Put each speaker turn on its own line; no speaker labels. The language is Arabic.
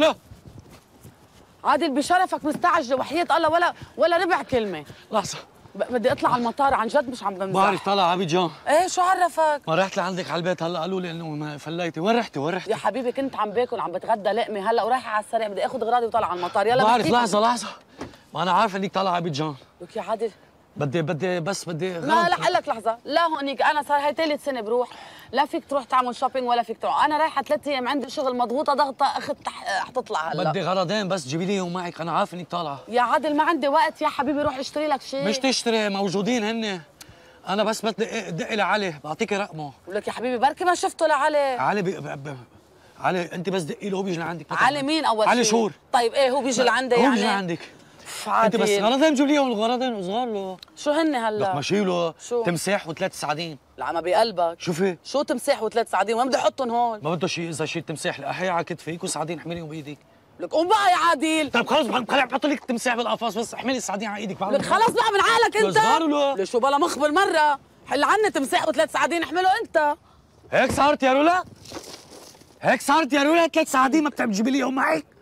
لا عادل بشرفك مستعجل وحياة الله ولا ولا ربع كلمة لحظة بدي اطلع على المطار عن جد مش عم بمزح بعرف
طالع على جان
ايه شو عرفك؟
ما رحت لعندك على البيت هلا قالوا لي انه فليتي وين رحتي وين رحتي؟
يا حبيبي كنت عم باكل عم بتغدى لقمة هلا ورايحة على السريع بدي اخذ اغراضي وطلع على المطار يلا بعرف لحظة لحظة
ما انا عارف انك طالعة على جان لك يا عادل بدي بدي بس بدي ما لا اقول
لك لحظه لا هونيك انا صار هاي ثالث سنه بروح لا فيك تروح تعمل شوبينج ولا فيك تروح انا رايحه ثلاث ايام عندي شغل مضغوطه ضغطه اخت حتطلع هلا بدي
غرضين بس جيبي لي اياهم معك انا عارف انك طالعه
يا عادل ما عندي وقت يا حبيبي روح اشتري لك شيء مش
تشتري موجودين هن انا بس بدي إيه، دقي لعلي بعطيك رقمه
ولك يا حبيبي بركي ما شفته لعلي علي
بي... ب... ب... علي انت بس دقي له هو بيجي لعندك علي مين اول شيء علي شهور
طيب ايه هو بيجي لعندي يعني هو بيجي يعني؟ لعندك
اوف عادي انت بس غرضين نجيب ليهم غرضين صغار له
شو هن هلا؟ لك ماشي له شو؟ تمساح
وثلاث سعدين
العمى بقلبك شوفي
شو تمساح وثلاث سعدين ما بدي احطهم هون ما بده شيء اذا شيء تمساح الاحياء على كتفيك وسعدين حمليهم بايدك لك قوم بقى يا عادل طيب خلص خليني بحط لك تمساح بالقفص بس احملي السعدين على ايدك لك خلص بقى من عقلك انت صغار له ليش
بلا مخبر مره حل عني تمساح وثلاث سعدين احمله انت
هيك صارت يا رولا هيك صارت يا رولا ثلاث سعدين ما بتعب تجيبي لي معك